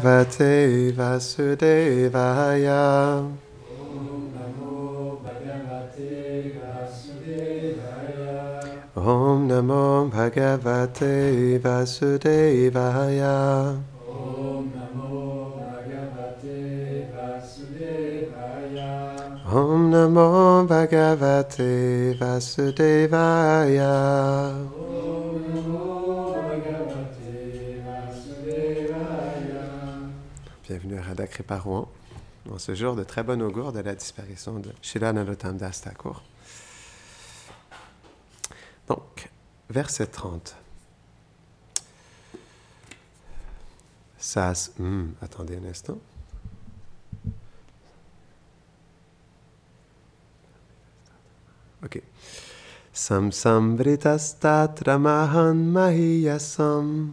Bhagavate Vasudevaya. Om Namo Bhagavate Vasudevaya. Om Namo Bhagavate Vasudevaya. Om Namo Bhagavate Vasudevaya. Bienvenue à Radakri Parouan. dans ce jour de très bon augure de la disparition de Shila Nalotamdas Thakur. Donc, verset 30. Sas. Hmm, attendez un instant. Ok. Samsamvritastatra mahan mahiyasam.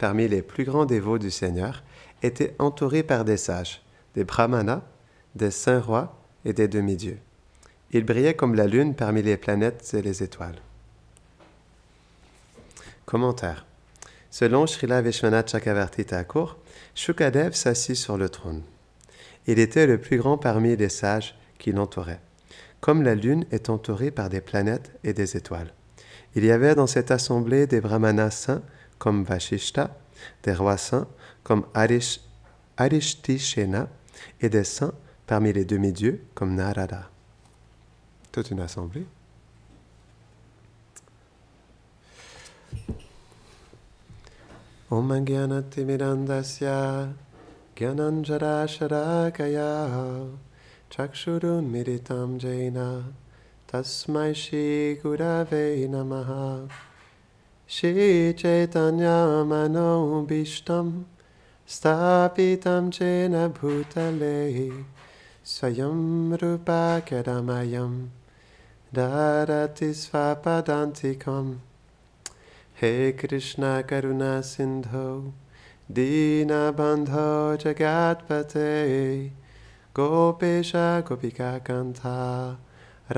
parmi les plus grands dévots du Seigneur, était entouré par des sages, des brahmanas, des saints rois et des demi-dieux. Il brillait comme la lune parmi les planètes et les étoiles. Commentaire. Selon Srila Vishwanath Chakravarti Thakur, Shukadev s'assit sur le trône. Il était le plus grand parmi les sages qui l'entouraient, comme la lune est entourée par des planètes et des étoiles. Il y avait dans cette assemblée des brahmanas saints comme Vashishta, des rois saints comme Arish, arishti et des saints parmi les demi-dieux comme Narada. Toute une assemblée. Om Mirandasya Gyananjara Sharakaya Chakshurun Miritam Jaina Tasmai Gurave Namaha श्रीचैतन्यमनोभीष्टं स्थापितं चेन भूतले स्वयं रूपाकरमयं धारति स्वापदान्तिकम् हे कृष्ण करुणा सिन्धो दीनबन्धो पते गोपेश गोपिकाकन्था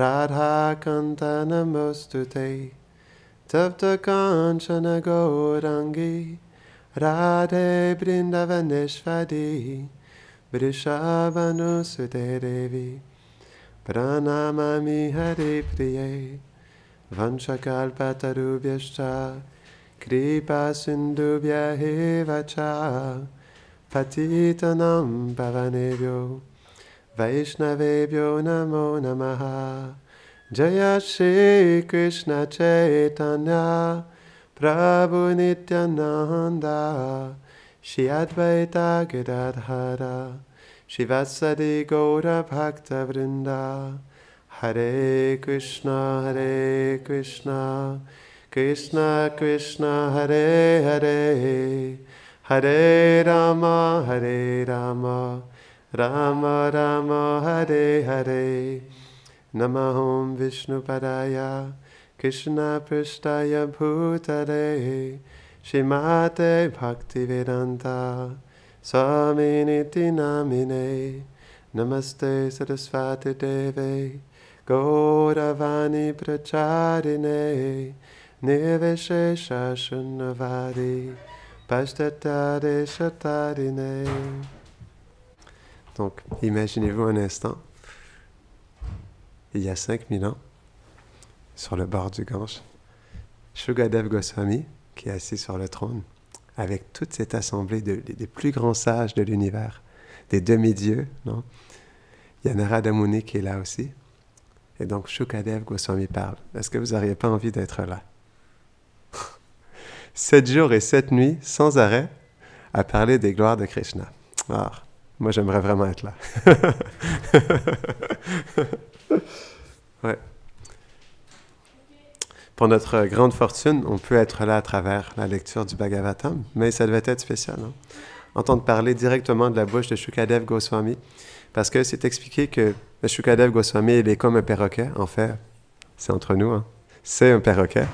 राधाकन्त नमोऽस्तु ते Tapta Kanchana Gaurangi Radhe Brindavaneshvadi Vrishabhanusute Devi Pranamami Hare Priye Vanchakalpatarubhyascha Kripa Sindubhya Hevacha Patitanam Bhavanebhyo Vaishnavebhyo Namo Namaha Jaya Shri Krishna Chaitanya Prabhu Nityananda Shri Advaita Gadadhara Shri Vasadi Gaura Bhakta Vrinda Hare Krishna Hare Krishna Krishna Krishna Hare Hare Hare Rama Hare Rama Rama Rama Hare Hare Namahom Vishnupadaya Krishna Prashtaya Bhutade Shimate Bhaktivedanta Swaminiti Namine Namaste Sarasvati Deve Gauravani Pracharine Nirvishesha Shunyavadi Pashtatade Shatarine Donc, imaginez-vous un instant il y a 5000 ans, sur le bord du Gange, Shugadev Goswami, qui est assis sur le trône, avec toute cette assemblée des plus grands sages de l'univers, des demi-dieux, non Il y a Narada Muni qui est là aussi. Et donc, Shukadev Goswami parle. Est-ce que vous n'auriez pas envie d'être là Sept jours et sept nuits, sans arrêt, à parler des gloires de Krishna. Alors, moi, j'aimerais vraiment être là. ouais. Pour notre grande fortune, on peut être là à travers la lecture du Bhagavatam, mais ça devait être spécial. Hein? Entendre parler directement de la bouche de Shukadev Goswami, parce que c'est expliqué que ben, Shukadev Goswami, il est comme un perroquet, en fait. C'est entre nous, hein? C'est un perroquet.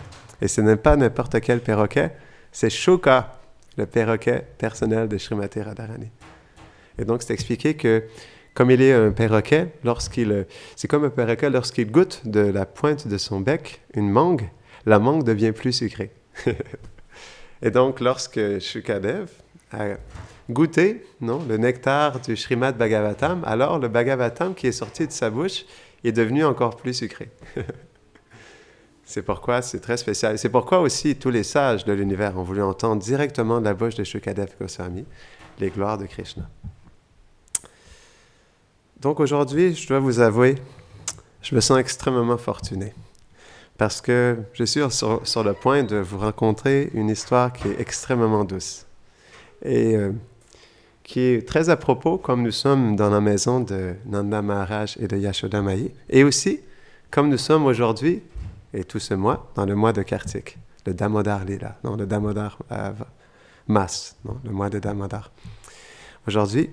Et ce n'est pas n'importe quel perroquet, c'est Shuka, le perroquet personnel de Srimati Radharani. Et donc, c'est expliqué que comme il est un perroquet, lorsqu'il, c'est comme un perroquet lorsqu'il goûte de la pointe de son bec une mangue, la mangue devient plus sucrée. et donc, lorsque Shukadev a goûté non, le nectar du Srimad Bhagavatam, alors le Bhagavatam qui est sorti de sa bouche est devenu encore plus sucré. c'est pourquoi c'est très spécial. C'est pourquoi aussi tous les sages de l'univers ont voulu entendre directement de la bouche de Shukadev Goswami les gloires de Krishna. Donc aujourd'hui, je dois vous avouer, je me sens extrêmement fortuné parce que je suis sur, le point de vous raconter une histoire qui est extrêmement douce et euh, qui est très à propos comme nous sommes dans la maison de Nanda Maharaj et de Yashoda Mahi et aussi comme nous sommes aujourd'hui et tout ce mois dans le mois de Kartik, le Damodar Lila, non, le Damodar euh, Mas, non, le mois de Damodar. Aujourd'hui,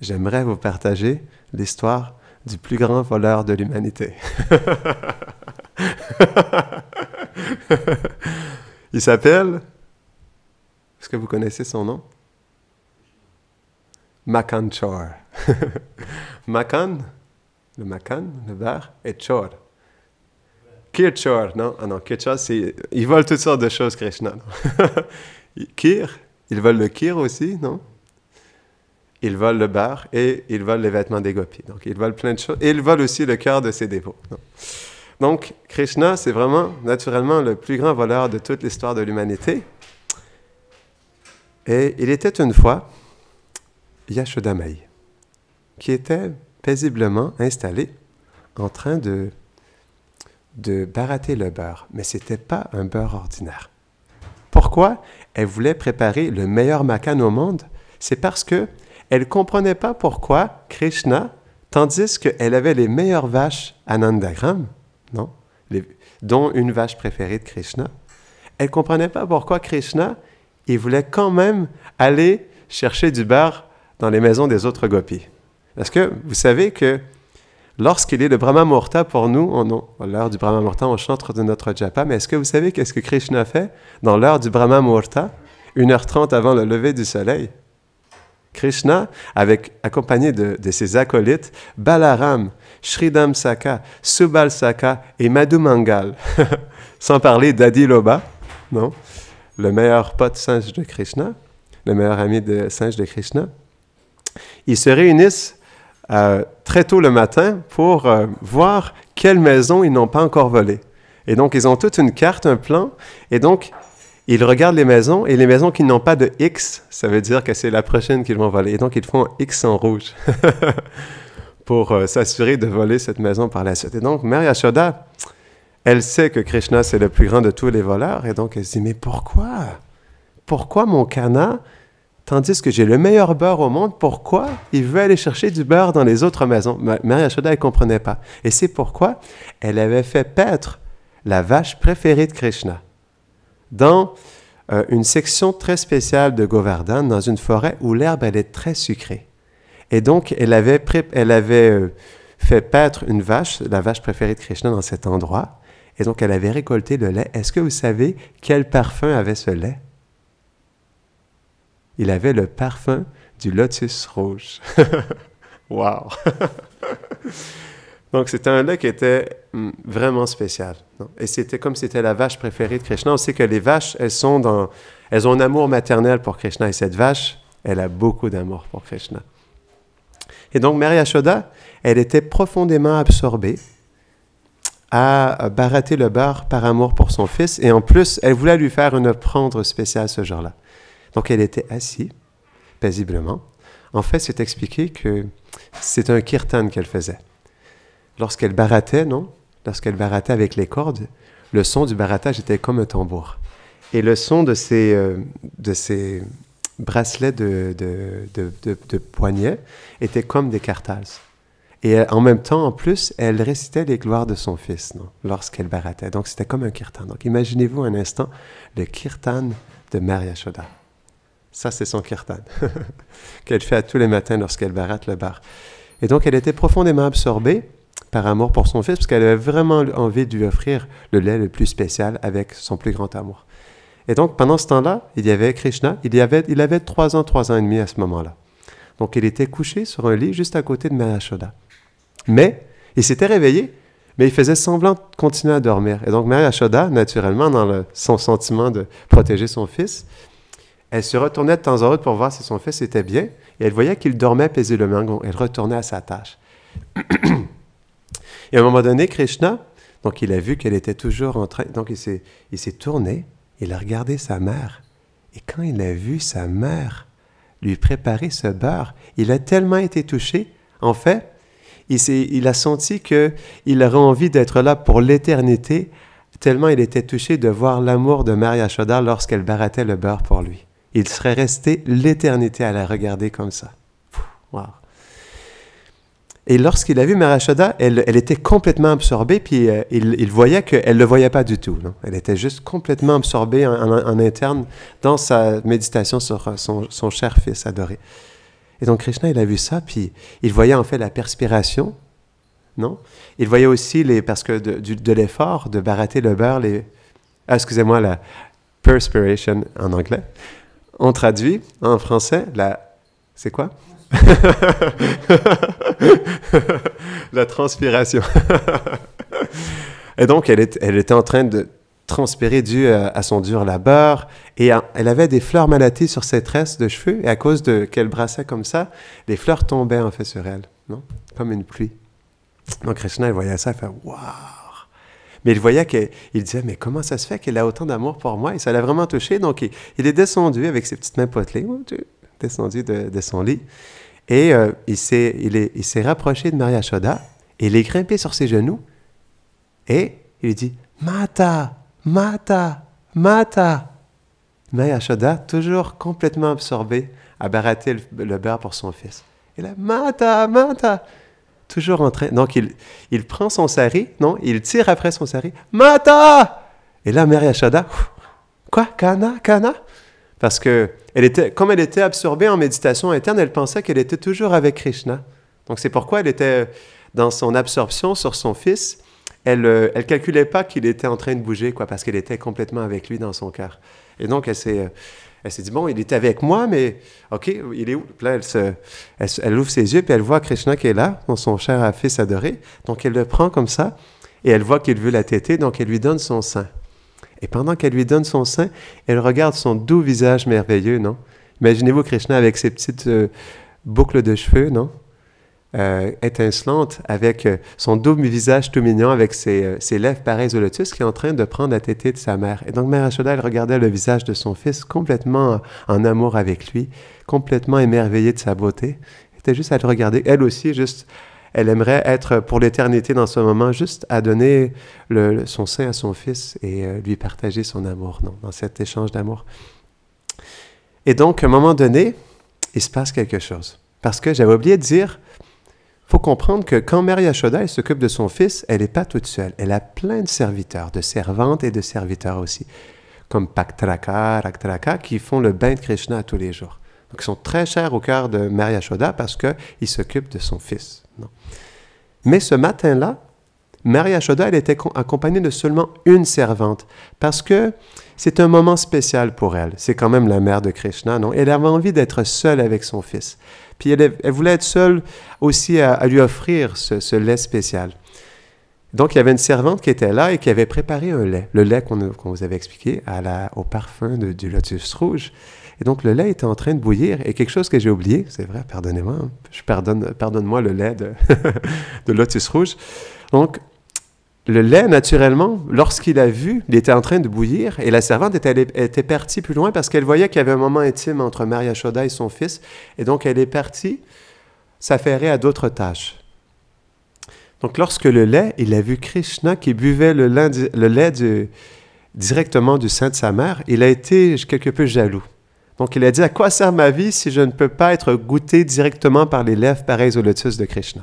j'aimerais vous partager l'histoire du plus grand voleur de l'humanité. Il s'appelle, est-ce que vous connaissez son nom? Makan Chor. Makan, le Makan, le verre, et Chor. Kirchor, non? Ah non, Kirchor, c'est. Ils volent toutes sortes de choses, Krishna. kir, ils veulent le kir aussi, non? ils volent le beurre et ils volent les vêtements des gopis. Donc, ils volent plein de choses. Et ils volent aussi le cœur de ses dévots. Donc, Krishna, c'est vraiment, naturellement, le plus grand voleur de toute l'histoire de l'humanité. Et il était une fois Yashodamai, qui était paisiblement installée en train de, de barater le beurre. Mais ce n'était pas un beurre ordinaire. Pourquoi elle voulait préparer le meilleur makhan au monde? C'est parce que elle ne comprenait pas pourquoi Krishna, tandis qu'elle avait les meilleures vaches Anandagram, non? dont une vache préférée de Krishna, elle ne comprenait pas pourquoi Krishna, il voulait quand même aller chercher du beurre dans les maisons des autres gopis. Parce que vous savez que lorsqu'il est le Brahma Murta pour nous, on, l'heure du Brahma Murta, on chante de notre japa, mais est-ce que vous savez qu'est-ce que Krishna fait dans l'heure du Brahma Murta, 1h30 avant le lever du soleil Krishna, avec, accompagné de, ses acolytes, Balaram, Subal Saka et Madhumangal, sans parler d'Adiloba, non? le meilleur pote singe de Krishna, le meilleur ami de singe de Krishna. Ils se réunissent euh, très tôt le matin pour euh, voir quelles maisons ils n'ont pas encore volées. Et donc, ils ont toute une carte, un plan, et donc, ils regardent les maisons, et les maisons qui n'ont pas de X, ça veut dire que c'est la prochaine qu'ils vont voler. Et donc, ils font X en rouge pour euh, s'assurer de voler cette maison par la suite. Et donc, Mère Yashoda, elle sait que Krishna, c'est le plus grand de tous les voleurs, et donc elle se dit, mais pourquoi Pourquoi mon canard tandis que j'ai le meilleur beurre au monde, pourquoi il veut aller chercher du beurre dans les autres maisons Maria Shoda, elle ne comprenait pas. Et c'est pourquoi elle avait fait paître la vache préférée de Krishna dans euh, une section très spéciale de Govardhan, dans une forêt où l'herbe elle est très sucrée. Et donc, elle avait, euh, fait paître une vache, la vache préférée de Krishna dans cet endroit, et donc elle avait récolté le lait. Est-ce que vous savez quel parfum avait ce lait Il avait le parfum du lotus rouge. wow Donc, c'était un lait qui était mm, vraiment spécial. Et c'était comme c'était la vache préférée de Krishna. On sait que les vaches, elles, sont dans, elles ont un amour maternel pour Krishna. Et cette vache, elle a beaucoup d'amour pour Krishna. Et donc, Mary Ashoda, elle était profondément absorbée à barater le beurre par amour pour son fils. Et en plus, elle voulait lui faire une prendre spéciale ce jour-là. Donc, elle était assise, paisiblement. En fait, c'est expliqué que c'est un kirtan qu'elle faisait lorsqu'elle barattait, non Lorsqu'elle barattait avec les cordes, le son du barattage était comme un tambour. Et le son de ces, euh, de ces bracelets de, poignets était comme des cartals. Et euh, en même temps, en plus, elle récitait les gloires de son fils non? lorsqu'elle barattait. Donc c'était comme un kirtan. Donc imaginez-vous un instant le kirtan de Maria Shoda. Ça, c'est son kirtan qu'elle fait à tous les matins lorsqu'elle barate le bar. Et donc elle était profondément absorbée par amour pour son fils, parce qu'elle avait vraiment envie de lui offrir le lait le plus spécial avec son plus grand amour. Et donc, pendant ce temps-là, il y avait Krishna, il, y avait, il avait ans, trois ans et demi à ce moment-là. Donc, il était couché sur un lit juste à côté de Mahashoda. Mais, il s'était réveillé, mais il faisait semblant de continuer à dormir. Et donc, Mahashoda, naturellement, dans son sentiment de protéger son fils, elle se retournait de temps en temps pour voir si son fils était bien, et elle voyait qu'il dormait paisiblement. Elle retournait à sa tâche. Et à un moment donné, Krishna, donc il a vu qu'elle était toujours en train, donc il s'est, tourné, il a regardé sa mère. Et quand il a vu sa mère lui préparer ce beurre, il a tellement été touché, en fait, il, a senti qu'il aurait envie d'être là pour l'éternité, tellement il était touché de voir l'amour de Maria Shoda lorsqu'elle barattait le beurre pour lui. Il serait resté l'éternité à la regarder comme ça. Wow. Et lorsqu'il a vu Marachada, elle, était complètement absorbée, puis euh, il, voyait qu'elle ne le voyait pas du tout. Elle était juste complètement absorbée en, interne dans sa méditation sur euh, son, cher fils adoré. Et donc Krishna, il a vu ça, puis il voyait en fait la perspiration, non? Il voyait aussi, les, parce que de, l'effort, de barater le beurre, les, ah, excusez-moi, la perspiration en anglais, on traduit en français, la, c'est quoi? la transpiration. et donc, elle, était en train de transpirer dû euh, à, son dur labeur. Et euh, elle avait des fleurs malatées sur ses tresses de cheveux. Et à cause de qu'elle brassait comme ça, les fleurs tombaient en fait sur elle, non? comme une pluie. Donc, Krishna, il voyait ça, elle fait Waouh! Mais il voyait qu'il disait, mais comment ça se fait qu'elle a autant d'amour pour moi? Et ça l'a vraiment touché. Donc, il, est descendu avec ses petites mains potelées, descendu de son lit. Et euh, il s'est rapproché de Maria Shoda il est grimpé sur ses genoux et il dit Mata, Mata, Mata. Maria Shoda, toujours complètement absorbée, a baratté le, beurre pour son fils. Et là, Mata, Mata toujours en train. Donc, il, prend son sari, non, il tire après son sari. Mata! Et là, Maria Shoda « quoi, Kana, Kana? Parce que elle était, comme elle était absorbée en méditation interne, elle pensait qu'elle était toujours avec Krishna. Donc c'est pourquoi elle était dans son absorption sur son fils. Elle ne euh, calculait pas qu'il était en train de bouger, quoi, parce qu'elle était complètement avec lui dans son cœur. Et donc elle s'est, euh, dit, bon, il est avec moi, mais OK, il est où? là, elle, elle, ouvre ses yeux, puis elle voit Krishna qui est là, dans son cher fils adoré. Donc elle le prend comme ça, et elle voit qu'il veut la téter, donc elle lui donne son sein. Et pendant qu'elle lui donne son sein, elle regarde son doux visage merveilleux, non? Imaginez-vous Krishna avec ses petites euh, boucles de cheveux, non? Euh, étincelante, avec euh, son doux visage tout mignon, avec ses, ses lèvres pareilles au lotus, qui est en train de prendre la tétée de sa mère. Et donc, Mère Ashoda, elle regardait le visage de son fils, complètement en amour avec lui, complètement émerveillée de sa beauté. Elle était juste à le regarder, elle aussi, juste elle aimerait être pour l'éternité dans ce moment, juste à donner son sein à son fils et euh, lui partager son amour, non, dans cet échange d'amour. Et donc, à un moment donné, il se passe quelque chose. Parce que j'avais oublié de dire, faut comprendre que quand Marya Yashoda s'occupe de son fils, elle n'est pas toute seule. Elle a plein de serviteurs, de servantes et de serviteurs aussi, comme Paktraka, Raktraka, qui font le bain de Krishna tous les jours. Donc, ils sont très chers au cœur de Marya Shoda parce qu'ils s'occupent de son fils. Mais ce matin-là, Maria Shoda, elle était accompagnée de seulement une servante, parce que c'est un moment spécial pour elle. C'est quand même la mère de Krishna, non? Elle avait envie d'être seule avec son fils. Puis elle, voulait être seule aussi à, lui offrir ce, lait spécial. Donc il y avait une servante qui était là et qui avait préparé un lait, le lait qu'on vous avait expliqué au parfum du lotus rouge. Et donc le lait était en train de bouillir et quelque chose que j'ai oublié, c'est vrai, pardonnez-moi, hein, je pardonne, pardonne-moi le lait de, Lotus Rouge. Donc le lait, naturellement, lorsqu'il a vu, il était en train de bouillir et la servante était, était partie plus loin parce qu'elle voyait qu'il y avait un moment intime entre Maria Shoda et son fils. Et donc, elle est partie s'affairer à d'autres tâches. Donc, lorsque le lait, il a vu Krishna qui buvait le lait, directement du sein de sa mère, il a été quelque peu jaloux. Donc il a dit, à quoi sert ma vie si je ne peux pas être goûté directement par les lèvres pareilles au lotus de Krishna?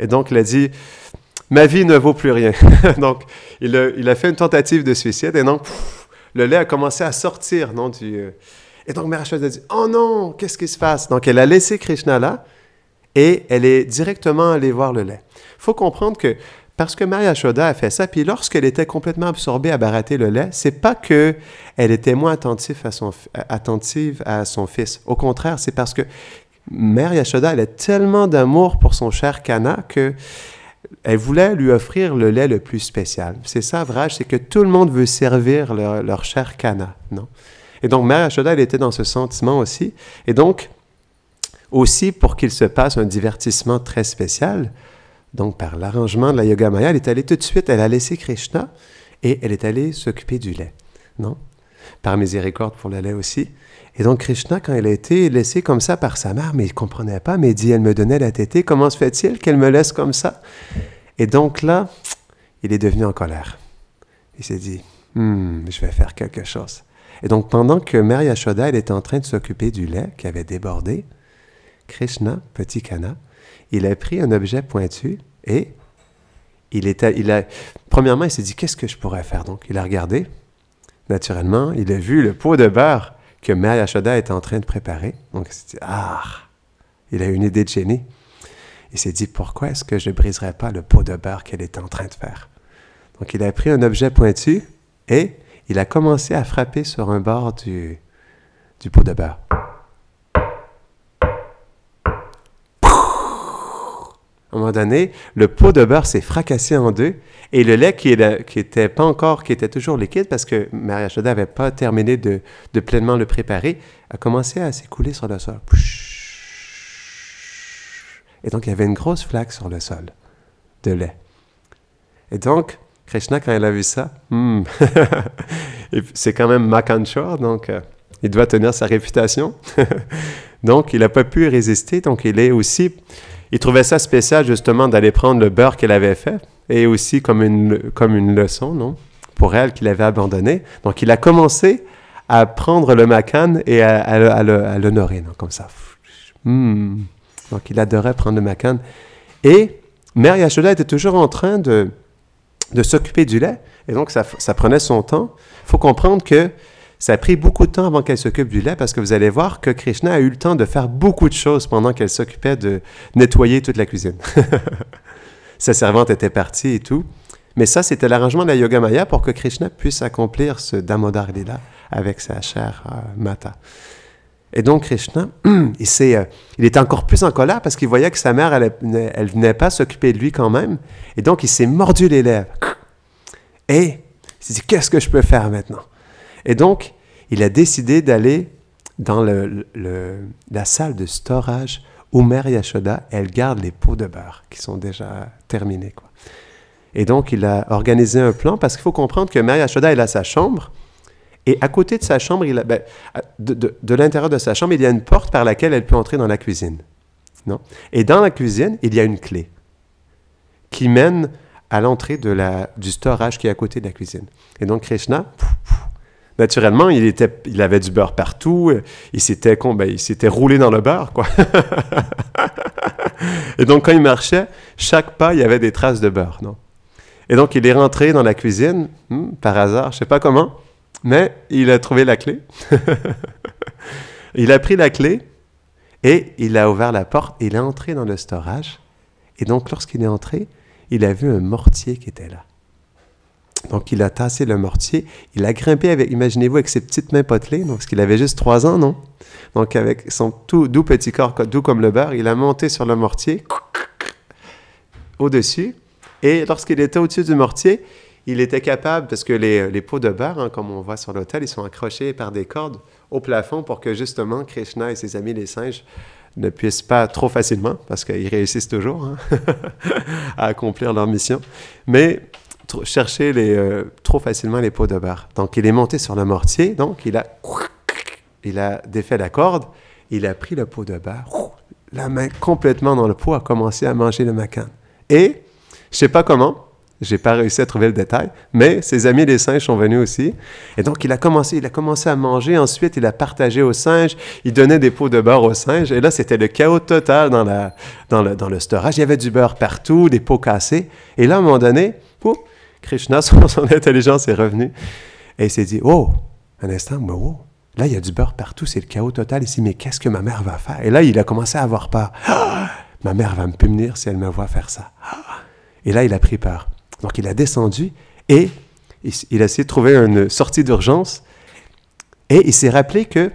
Et donc il a dit, ma vie ne vaut plus rien. donc il a, fait une tentative de suicide et donc le lait a commencé à sortir. Non, du, euh. Et donc a dit, oh non, qu'est-ce qui se passe? Donc elle a laissé Krishna là et elle est directement allée voir le lait. Il faut comprendre que parce que Maria Shoda a fait ça, puis lorsqu'elle était complètement absorbée à barater le lait, c'est pas que elle était moins attentive à son, fils. Au contraire, c'est parce que Maria Yashoda, elle a tellement d'amour pour son cher Kana que elle voulait lui offrir le lait le plus spécial. C'est ça, Vraj, c'est que tout le monde veut servir leur, cher Kana, non? Et donc, Maria Yashoda, elle était dans ce sentiment aussi. Et donc, aussi, pour qu'il se passe un divertissement très spécial, donc, par l'arrangement de la Yoga Maya, elle est allée tout de suite, elle a laissé Krishna et elle est allée s'occuper du lait. Non? Par miséricorde pour le lait aussi. Et donc, Krishna, quand elle a été laissée comme ça par sa mère, mais il ne comprenait pas, mais il dit Elle me donnait la tétée, comment se fait-il qu'elle me laisse comme ça Et donc là, il est devenu en colère. Il s'est dit hmm, Je vais faire quelque chose. Et donc, pendant que Mère Yashoda, elle était en train de s'occuper du lait qui avait débordé, Krishna, petit kana il a pris un objet pointu et il était, a, premièrement, il s'est dit, qu'est-ce que je pourrais faire donc? Il a regardé, naturellement, il a vu le pot de beurre que Maya Ashoda était en train de préparer. Donc, il s'est dit, ah, il a eu une idée de génie. Il s'est dit, pourquoi est-ce que je ne briserais pas le pot de beurre qu'elle était en train de faire? Donc, il a pris un objet pointu et il a commencé à frapper sur un bord du pot de beurre. un moment donné, le pot de beurre s'est fracassé en deux et le lait qui, n'était qui était pas encore, qui était toujours liquide parce que Maria Chaudet n'avait pas terminé de, pleinement le préparer, a commencé à s'écouler sur le sol. Et donc, il y avait une grosse flaque sur le sol de lait. Et donc, Krishna, quand il a vu ça, hmm, c'est quand même Makanchor, donc euh, il doit tenir sa réputation. donc, il n'a pas pu résister, donc il est aussi il trouvait ça spécial justement d'aller prendre le beurre qu'elle avait fait et aussi comme une, comme une leçon, non? Pour elle qu'il avait abandonné. Donc il a commencé à prendre le macan et à, à, à l'honorer, non? Comme ça. Hmm. Donc il adorait prendre le macan. Et Mère Yachoda était toujours en train de, de s'occuper du lait. Et donc ça, ça prenait son temps. Il faut comprendre que ça a pris beaucoup de temps avant qu'elle s'occupe du lait parce que vous allez voir que Krishna a eu le temps de faire beaucoup de choses pendant qu'elle s'occupait de nettoyer toute la cuisine. Sa servante était partie et tout. Mais ça, c'était l'arrangement de la Yoga Maya pour que Krishna puisse accomplir ce Damodar Lila avec sa chère euh, Mata. Et donc Krishna, il, s'est, euh, il était encore plus en colère parce qu'il voyait que sa mère, elle, elle venait pas s'occuper de lui quand même. Et donc il s'est mordu les lèvres. Et il s'est dit, qu'est-ce que je peux faire maintenant et donc, il a décidé d'aller dans la salle de storage où Mère Yashoda, elle garde les pots de beurre qui sont déjà terminés. Quoi. Et donc, il a organisé un plan parce qu'il faut comprendre que Mère Yashoda, elle a sa chambre. Et à côté de sa chambre, il ben, de, l'intérieur de sa chambre, il y a une porte par laquelle elle peut entrer dans la cuisine. Non? Et dans la cuisine, il y a une clé qui mène à l'entrée du storage qui est à côté de la cuisine. Et donc Krishna, naturellement, il, était, il avait du beurre partout. Il s'était, ben, il s'était roulé dans le beurre, quoi. et donc, quand il marchait, chaque pas, il y avait des traces de beurre, non? Et donc, il est rentré dans la cuisine, hmm, par hasard, je sais pas comment, mais il a trouvé la clé. il a pris la clé et il a ouvert la porte et il est entré dans le storage. Et donc, lorsqu'il est entré, il a vu un mortier qui était là. Donc, il a tassé le mortier. Il a grimpé avec, imaginez-vous, avec ses petites mains potelées, parce qu'il avait juste trois ans, non? Donc, avec son tout doux petit corps, doux comme le beurre, il a monté sur le mortier, au-dessus. Et lorsqu'il était au-dessus du mortier, il était capable, parce que les, les pots de beurre, hein, comme on voit sur l'hôtel, ils sont accrochés par des cordes au plafond pour que justement Krishna et ses amis les singes ne puissent pas trop facilement, parce qu'ils réussissent toujours hein, à accomplir leur mission. Mais chercher les, euh, trop facilement les pots de barre. Donc, il est monté sur le mortier, donc il a, il a défait la corde, il a pris le pot de beurre. la main complètement dans le pot, a commencé à manger le macan. Et, je sais pas comment, j'ai pas réussi à trouver le détail, mais ses amis les singes sont venus aussi. Et donc, il a commencé, il a commencé à manger. Ensuite, il a partagé aux singes. Il donnait des pots de beurre aux singes. Et là, c'était le chaos total dans, la, dans, le, dans le storage. Il y avait du beurre partout, des pots cassés. Et là, à un moment donné, pouf, Krishna, son, intelligence est revenue. Et il s'est dit, oh, un instant, mais oh, là, il y a du beurre partout, c'est le chaos total ici, mais qu'est-ce que ma mère va faire? Et là, il a commencé à avoir peur. ma mère va me punir si elle me voit faire ça. Et là, il a pris peur. Donc, il a descendu et il, a essayé de trouver une sortie d'urgence. Et il s'est rappelé que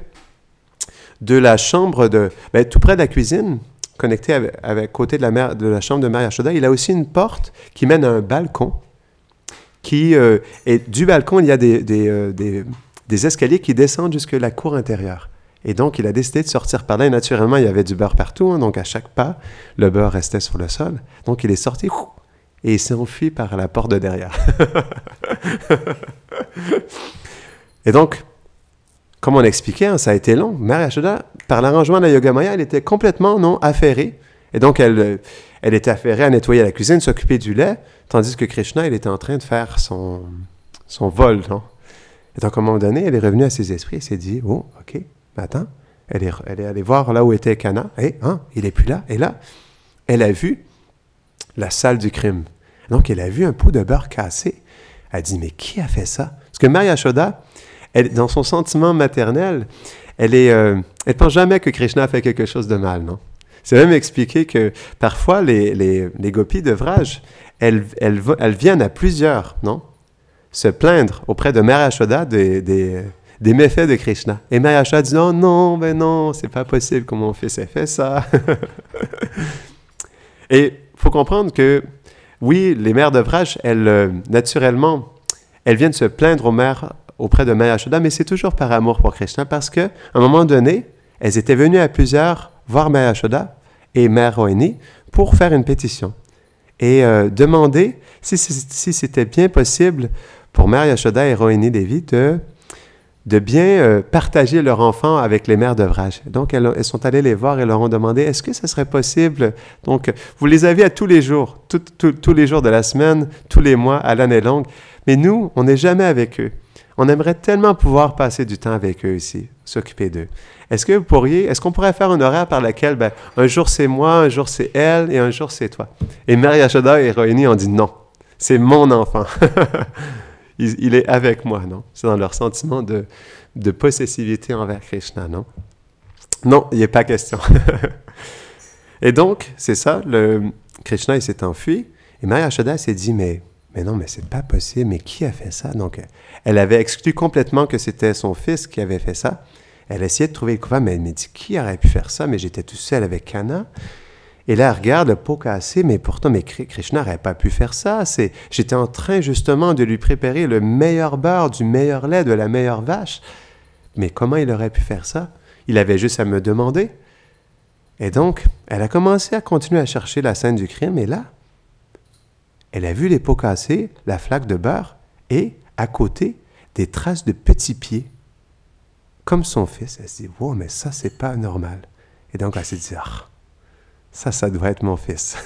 de la chambre de... Ben, tout près de la cuisine, connectée avec, côté de la, de la chambre de Maria Shoda, il a aussi une porte qui mène à un balcon qui euh, du balcon, il y a euh, des, des, escaliers qui descendent jusque la cour intérieure. Et donc, il a décidé de sortir par là. Et naturellement, il y avait du beurre partout. Hein. donc, à chaque pas, le beurre restait sur le sol. Donc, il est sorti et il s'est enfui par la porte de derrière. et donc, comme on expliquait, hein, ça a été long. Maria Ashoda par l'arrangement de la Yoga Maya elle était complètement non affairée. Et donc, elle, elle était affairée à nettoyer la cuisine, s'occuper du lait, tandis que Krishna, il était en train de faire son, son vol. Non? Et donc, à un moment donné, elle est revenue à ses esprits et s'est dit Oh, OK, maintenant, attends, elle est, elle est, allée voir là où était Kana. Et, hein, il n'est plus là. Et là, elle a vu la salle du crime. Donc, elle a vu un pot de beurre cassé. Elle a dit Mais qui a fait ça Parce que Maria Shoda, dans son sentiment maternel, elle est, euh, elle pense jamais que Krishna a fait quelque chose de mal, non c'est même expliqué que parfois, les, les, les de elles, elles, elles, viennent à plusieurs, non? Se plaindre auprès de Mère des, des, des, méfaits de Krishna. Et Ashoda dit non, non, ben non, c'est pas possible comment mon fils ait fait ça. Et faut comprendre que, oui, les mères de elles, euh, naturellement, elles viennent se plaindre aux auprès de Mère Ashoda, mais c'est toujours par amour pour Krishna parce que, un moment donné, elles étaient venues à plusieurs voir Mère Ashoda et Mère Roini pour faire une pétition et euh, demander si, c'était bien possible pour Mère Yashoda et Rohini Devi de, bien euh, partager leur enfant avec les mères d'ouvrage. Donc, elles, sont allées les voir et leur ont demandé est-ce que ce serait possible Donc, vous les avez à tous les jours, tous les jours de la semaine, tous les mois, à l'année longue. Mais nous, on n'est jamais avec eux. On aimerait tellement pouvoir passer du temps avec eux ici s'occuper d'eux. Est-ce que vous pourriez, est-ce qu'on pourrait faire un horaire par lequel, ben, un jour c'est moi, un jour c'est elle et un jour c'est toi? Et Maria Shoda et Rohini ont dit non, c'est mon enfant. il, est avec moi, non? C'est dans leur sentiment de, possessivité envers Krishna, non? Non, il a pas question. et donc, c'est ça, le Krishna, il s'est enfui. Et Maria Shoda s'est dit, mais mais non, mais c'est pas possible, mais qui a fait ça? Donc, elle avait exclu complètement que c'était son fils qui avait fait ça. Elle essayait de trouver le coupable, mais elle me dit Qui aurait pu faire ça Mais j'étais tout seul avec Anna. Et là, regarde le pot cassé, mais pourtant, mais Krishna n'aurait pas pu faire ça. C'est, j'étais en train justement de lui préparer le meilleur beurre, du meilleur lait, de la meilleure vache. Mais comment il aurait pu faire ça Il avait juste à me demander. Et donc, elle a commencé à continuer à chercher la scène du crime, et là, elle a vu les pots cassés, la flaque de beurre, et, à côté, des traces de petits pieds comme son fils, elle se dit Wow, mais ça, c'est pas normal. Et donc, elle se dit Ah, ça, ça doit être mon fils.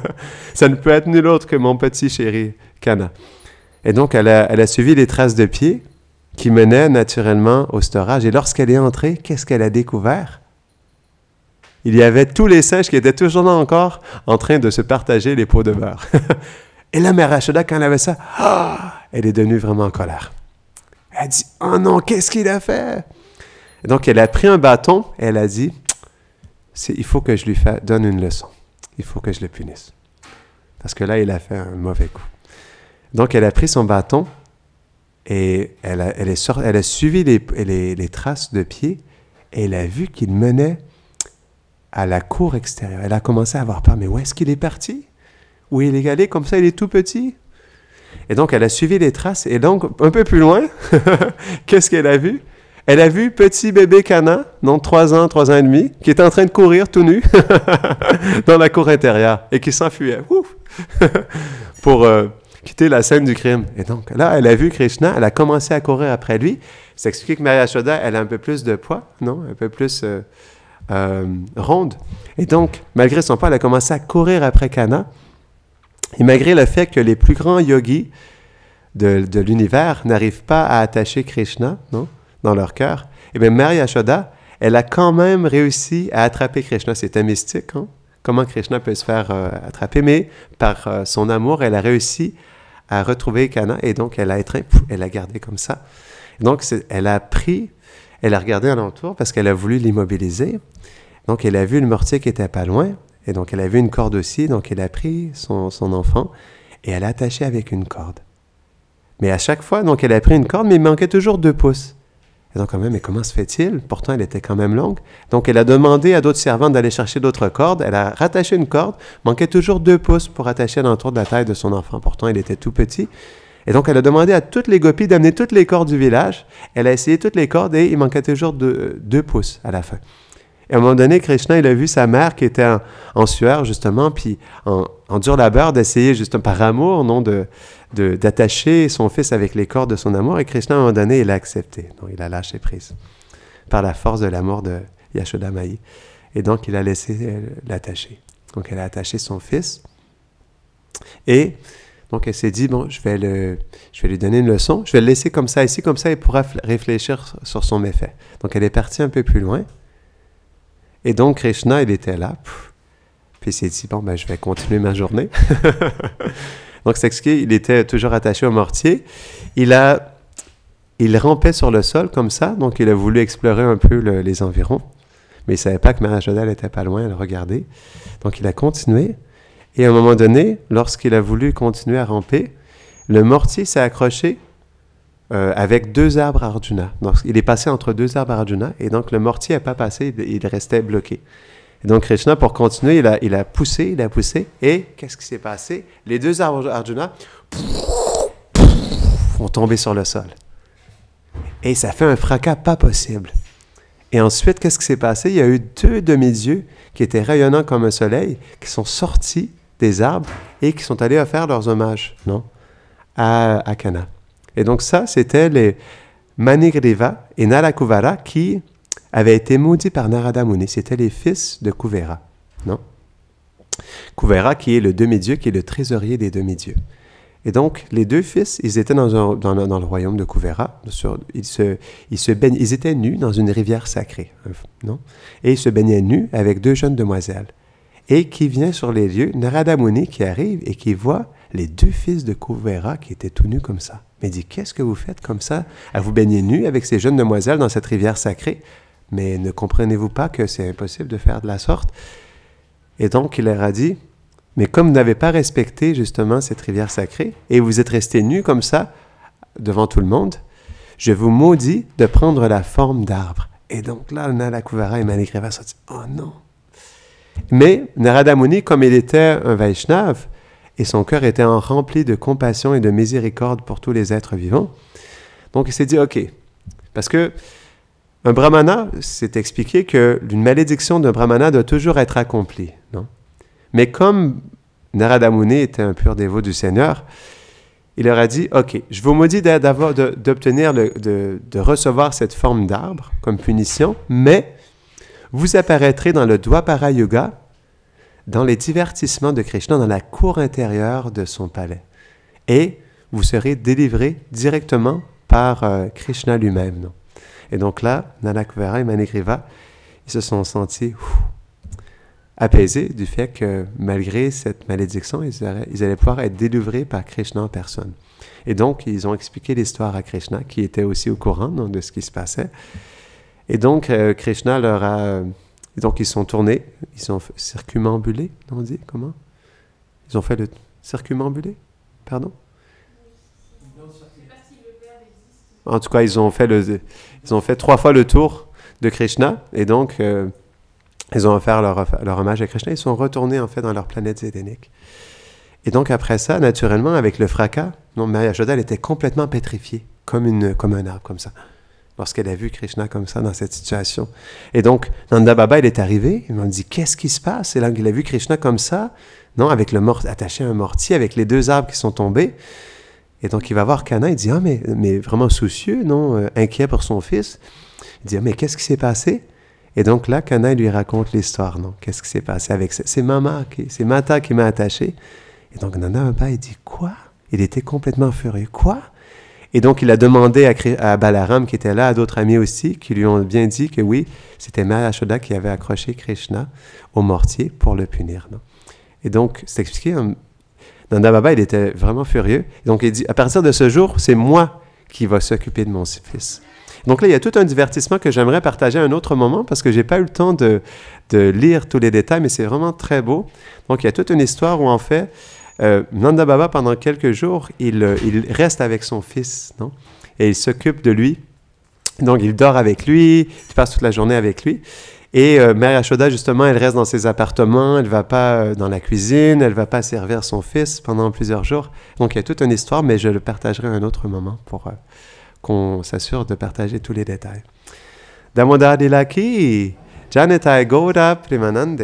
ça ne peut être nul autre que mon petit chéri, Cana. Et donc, elle a, elle a suivi les traces de pied qui menaient naturellement au storage. Et lorsqu'elle est entrée, qu'est-ce qu'elle a découvert Il y avait tous les singes qui étaient toujours là encore en train de se partager les pots de beurre. Et la mère Rachida, quand elle avait ça, ah, elle est devenue vraiment en colère. Elle dit Oh non, qu'est-ce qu'il a fait donc, elle a pris un bâton et elle a dit, il faut que je lui donne une leçon. Il faut que je le punisse. Parce que là, il a fait un mauvais coup. Donc, elle a pris son bâton et elle a, suivi les, traces de pied et elle a vu qu'il menait à la cour extérieure. Elle a commencé à avoir peur. Mais où est-ce qu'il est parti? Où il est allé? Comme ça, il est tout petit. Et donc, elle a suivi les traces. Et donc, un peu plus loin, qu'est-ce qu'elle a vu? Elle a vu petit bébé Cana, non, 3 ans, 3 ans et demi, qui était en train de courir tout nu dans la cour intérieure et qui s'enfuyait pour euh, quitter la scène du crime. Et donc là, elle a vu Krishna, elle a commencé à courir après lui. C'est que Maria Shoda, elle a un peu plus de poids, non, un peu plus euh, euh, ronde. Et donc, malgré son poids, elle a commencé à courir après Kana. Et malgré le fait que les plus grands yogis de l'univers n'arrivent pas à attacher Krishna, non, dans leur cœur, et bien, Maria Shoda, elle a quand même réussi à attraper Krishna. c'est un mystique, hein? comment Krishna peut se faire attraper, mais par son amour, elle a réussi à retrouver Kana et donc elle a étreint, elle a gardé comme ça. Donc elle a pris, elle a regardé alentour parce qu'elle a voulu l'immobiliser. Donc elle a vu le mortier qui était pas loin et donc elle a vu une corde aussi, donc elle a pris son, son enfant et elle l'a attaché avec une corde. Mais à chaque fois, donc elle a pris une corde, mais il manquait toujours deux pouces. Et donc, quand même, mais comment se fait-il? Pourtant, elle était quand même longue. Donc, elle a demandé à d'autres servantes d'aller chercher d'autres cordes. Elle a rattaché une corde. Manquait toujours deux pouces pour attacher à l'entour de la taille de son enfant. Pourtant, il était tout petit. Et donc, elle a demandé à toutes les gopies d'amener toutes les cordes du village. Elle a essayé toutes les cordes et il manquait toujours deux, euh, deux pouces à la fin. Et à un moment donné, Krishna, il a vu sa mère qui était en, sueur, justement, puis en, en dur labeur d'essayer, justement, par amour, non, de, d'attacher son fils avec les cordes de son amour. Et Krishna, à un moment donné, il l'a accepté. Donc, il a lâché prise par la force de l'amour de Yashoda Mai. Et donc, il a laissé euh, l'attacher. Donc, elle a attaché son fils. Et donc, elle s'est dit, bon, je vais, le, je vais lui donner une leçon. Je vais le laisser comme ça ici, comme ça, il pourra réfléchir sur son méfait. Donc, elle est partie un peu plus loin. Et donc, Krishna, il était là. Puis, il s'est dit, bon, ben, je vais continuer ma journée. Donc, il était toujours attaché au mortier. Il a. Il rampait sur le sol comme ça, donc il a voulu explorer un peu les environs. Mais il ne savait pas que Mara était pas loin, le regarder. Donc il a continué. Et à un moment donné, lorsqu'il a voulu continuer à ramper, le mortier s'est accroché euh, avec deux arbres Arjuna. Donc, il est passé entre deux arbres Arjuna et donc le mortier n'a pas passé, il restait bloqué. Et donc Krishna, pour continuer, il a, poussé, il a poussé. Et qu'est-ce qui s'est passé Les deux Arjuna ont tombé sur le sol. Et ça fait un fracas pas possible. Et ensuite, qu'est-ce qui s'est passé Il y a eu deux demi-dieux qui étaient rayonnants comme un soleil, qui sont sortis des arbres et qui sont allés faire leurs hommages, non à, à Kana. Et donc ça, c'était les Manigreva et Narakuvara qui avait été maudit par Narada Muni. C'étaient les fils de Kuvera, non? Kuvera qui est le demi-dieu, qui est le trésorier des demi-dieux. Et donc, les deux fils, ils étaient dans, le royaume de Kuvera. ils, se, baignaient, étaient nus dans une rivière sacrée, hein, non? Et ils se baignaient nus avec deux jeunes demoiselles. Et qui vient sur les lieux, Narada Muni qui arrive et qui voit les deux fils de Kuvera qui étaient tout nus comme ça. Mais il dit, qu'est-ce que vous faites comme ça, à vous baigner nus avec ces jeunes demoiselles dans cette rivière sacrée? Mais ne comprenez-vous pas que c'est impossible de faire de la sorte Et donc il leur a dit, mais comme vous n'avez pas respecté justement cette rivière sacrée, et vous êtes resté nu comme ça devant tout le monde, je vous maudis de prendre la forme d'arbre. Et donc là, Nala Kuvara et Manikreva sont dit, oh non. Mais Narada Muni, comme il était un Vaishnav, et son cœur était en rempli de compassion et de miséricorde pour tous les êtres vivants, donc il s'est dit, ok, parce que un brahmana, c'est expliqué que malédiction d'un brahmana doit toujours être accomplie. Non? Mais comme Narada Muni était un pur dévot du Seigneur, il leur a dit Ok, je vous maudis d'avoir, d'obtenir, de, recevoir cette forme d'arbre comme punition, mais vous apparaîtrez dans le Dwapara Yuga, dans les divertissements de Krishna, dans la cour intérieure de son palais. Et vous serez délivré directement par euh, Krishna lui-même. Et donc là, Nanakuvera et Manigriva, ils se sont sentis apaisés du fait que malgré cette malédiction, ils, allaient pouvoir être délivrés par Krishna en personne. Et donc, ils ont expliqué l'histoire à Krishna, qui était aussi au courant de ce qui se passait. Et donc, euh, Krishna leur a... Euh, donc, ils sont tournés, ils sont circumambulé, on dit, comment Ils ont fait le circumambulé, pardon En tout cas, ils ont fait le... Ils ont fait trois fois le tour de Krishna et donc euh, ils ont offert leur, hommage à Krishna. Ils sont retournés en fait dans leur planète zédénique. Et donc après ça, naturellement, avec le fracas, non, Maria Shoda, était complètement pétrifiée, comme, une, comme un arbre, comme ça, lorsqu'elle a vu Krishna comme ça dans cette situation. Et donc, Nanda Baba, il est arrivé, il m'a dit Qu'est-ce qui se passe Et là, il a vu Krishna comme ça, non, avec le mort, attaché à un mortier, avec les deux arbres qui sont tombés. Et donc, il va voir Cana, il dit, ah, mais, mais vraiment soucieux, non, euh, inquiet pour son fils. Il dit, ah, mais qu'est-ce qui s'est passé? Et donc là, Cana, lui raconte l'histoire, non? Qu'est-ce qui s'est passé avec ça? C'est Mama, c'est Mata qui m'a attaché. Et donc, Nana pas il dit, quoi? Il était complètement furieux. Quoi? Et donc, il a demandé à, à Balaram, qui était là, à d'autres amis aussi, qui lui ont bien dit que oui, c'était Mahashoda qui avait accroché Krishna au mortier pour le punir. Non? Et donc, c'est expliqué hein, Nanda Baba, il était vraiment furieux. Donc, il dit, à partir de ce jour, c'est moi qui va s'occuper de mon fils. Donc là, il y a tout un divertissement que j'aimerais partager à un autre moment parce que je n'ai pas eu le temps de, lire tous les détails, mais c'est vraiment très beau. Donc il y a toute une histoire où en fait, euh, Nanda Baba, pendant quelques jours, euh, il, reste avec son fils, Et il s'occupe de lui. Donc il dort avec lui, il passe toute la journée avec lui. Et euh, Mère Ashoda, justement, elle reste dans ses appartements, elle va pas euh, dans la cuisine, elle va pas servir son fils pendant plusieurs jours. Donc il y a toute une histoire, mais je le partagerai un autre moment pour euh, qu'on s'assure de partager tous les détails. Damodar Dilaki, Primanande.